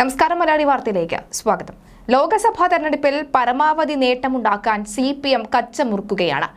നമസ്കാരം മലയാളി വാർത്തയിലേക്ക് സ്വാഗതം ലോക്സഭാ തെരഞ്ഞെടുപ്പിൽ പരമാവധി നേട്ടമുണ്ടാക്കാൻ സി പി എം കച്ചമുറുക്കുകയാണ്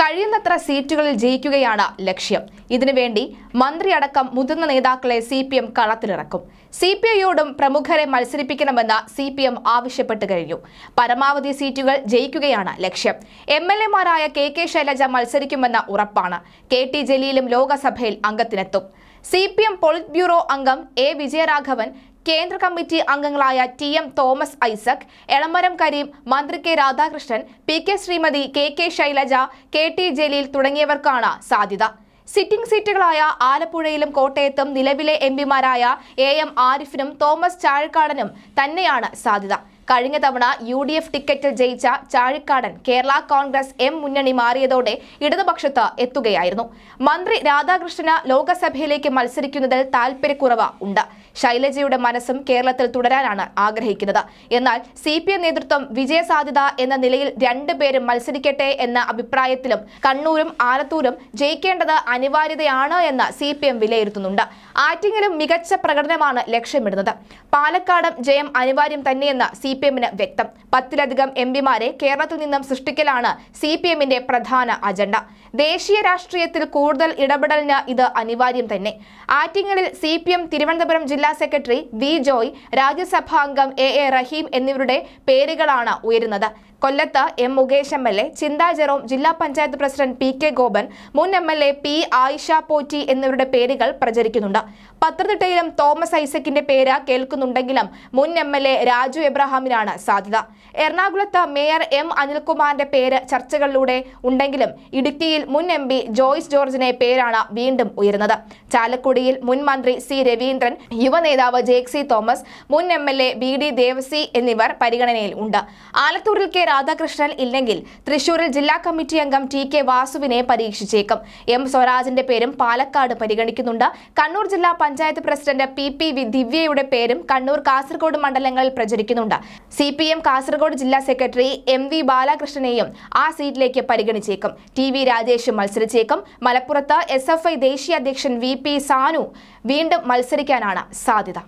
കഴിയുന്നത്ര സീറ്റുകളിൽ ജയിക്കുകയാണ് ലക്ഷ്യം ഇതിനുവേണ്ടി മന്ത്രിയടക്കം മുതിർന്ന നേതാക്കളെ സി പി എം കളത്തിലിറക്കും സി പി ഐയോടും പ്രമുഖരെ മത്സരിപ്പിക്കണമെന്ന് സി പി എം ആവശ്യപ്പെട്ടു കഴിഞ്ഞു പരമാവധി സീറ്റുകൾ ജയിക്കുകയാണ് ലക്ഷ്യം എം എൽ മാരായ കെ കെ ശൈലജ മത്സരിക്കുമെന്ന ഉറപ്പാണ് കെ ടി ജലീലും ലോകസഭയിൽ അംഗത്തിനെത്തും C P M politburo അംഗം എ വിജയരാഘവൻ കേന്ദ്ര കമ്മിറ്റി അംഗങ്ങളായ ടി എം തോമസ് ഐസക് എളമരം കരീം മന്ത്രി K Radhakrishnan P K Shrimati K K Shailaja K T Jaleel തുടങ്ങിയവർക്കാണ് സാധ്യത സിറ്റിംഗ് സീറ്റുകളായ ആലപ്പുഴയിലും കോട്ടയത്തും നിലവിലെ എം പിമാരായ എ എം ആരിഫിനും തോമസ് ചാഴക്കാടനും തന്നെയാണ് സാധ്യത കഴിഞ്ഞ തവണ യു ഡി എഫ് ടിക്കറ്റിൽ ജയിച്ച ചാഴിക്കാടൻ കേരള കോൺഗ്രസ് എം മുന്നണി മാറിയതോടെ ഇടതുപക്ഷത്ത് എത്തുകയായിരുന്നു മന്ത്രി രാധാകൃഷ്ണന് ലോക്സഭയിലേക്ക് മത്സരിക്കുന്നതിൽ താൽപര്യക്കുറവ് ഉണ്ട് ശൈലജയുടെ മനസ്സും കേരളത്തിൽ തുടരാനാണ് ആഗ്രഹിക്കുന്നത് എന്നാൽ സി നേതൃത്വം വിജയസാധ്യത എന്ന നിലയിൽ രണ്ടുപേരും മത്സരിക്കട്ടെ എന്ന അഭിപ്രായത്തിലും കണ്ണൂരും ആലത്തൂരും ജയിക്കേണ്ടത് അനിവാര്യതയാണ് എന്ന് സി വിലയിരുത്തുന്നുണ്ട് ആറ്റിങ്ങിലും മികച്ച പ്രകടനമാണ് ലക്ഷ്യമിടുന്നത് പാലക്കാട് ജയം അനിവാര്യം തന്നെയെന്ന് സി പി എമ്മിന് വ്യക്തം പത്തിലധികം എം പിമാരെ കേരളത്തിൽ നിന്നും സൃഷ്ടിക്കലാണ് സി പി എമ്മിന്റെ പ്രധാന അജണ്ട ദേശീയ രാഷ്ട്രീയത്തിൽ കൂടുതൽ ഇടപെടലിന് ഇത് അനിവാര്യം തന്നെ ആറ്റിങ്ങലിൽ സി പി എം തിരുവനന്തപുരം ജില്ലാ സെക്രട്ടറി വി ജോയ് രാജ്യസഭാംഗം എ എ റഹീം എന്നിവരുടെ പേരുകളാണ് ഉയരുന്നത് കൊല്ലത്ത് M Mukesh M L A Chintha Jerome ജില്ലാ panchayat president P K Gopan മുൻ M L A P Ayisha Potti എന്നിവരുടെ പേരുകൾ പ്രചരിക്കുന്നുണ്ട് പത്തനംതിട്ടയിലും തോമസ് ഐസക്കിന്റെ പേര് കേൾക്കുന്നുണ്ടെങ്കിലും മുൻ എം എൽ രാജു എബ്രഹാമിനാണ് സാധ്യത എറണാകുളത്ത് മേയർ എം അനിൽകുമാറിന്റെ പേര് ചർച്ചകളിലൂടെ ഉണ്ടെങ്കിലും ഇടുക്കിയിൽ മുൻ എം ജോയ്സ് ജോർജിനെ പേരാണ് വീണ്ടും ഉയരുന്നത് ചാലക്കുടിയിൽ മുൻ മന്ത്രി സി രവീന്ദ്രൻ യുവ നേതാവ് ജേക്സി തോമസ് മുൻ M L A B D Devassy എന്നിവർ പരിഗണനയിൽ ഉണ്ട് ആലത്തൂരിൽ കെ രാധാകൃഷ്ണൻ ഇല്ലെങ്കിൽ തൃശൂരിൽ ജില്ലാ കമ്മിറ്റി അംഗം ടി കെ വാസുവിനെ പരീക്ഷിച്ചേക്കും എം സ്വരാജിന്റെ പേരും പാലക്കാട് പരിഗണിക്കുന്നുണ്ട് കണ്ണൂർ ജില്ലാ panchayat president P P V ദിവ്യയുടെ പേരും കണ്ണൂർ കാസർഗോഡ് മണ്ഡലങ്ങളിൽ പ്രചരിക്കുന്നുണ്ട് സി പി എം കാസർഗോഡ് ജില്ലാ സെക്രട്ടറി എം വി ബാലകൃഷ്ണനെയും ആ സീറ്റിലേക്ക് പരിഗണിച്ചേക്കും ടി വി രാജേഷും മത്സരിച്ചേക്കും മലപ്പുറത്ത് എസ് ദേശീയ അധ്യക്ഷൻ വി സാനു വീണ്ടും മത്സരിക്കാനാണ് സാധ്യത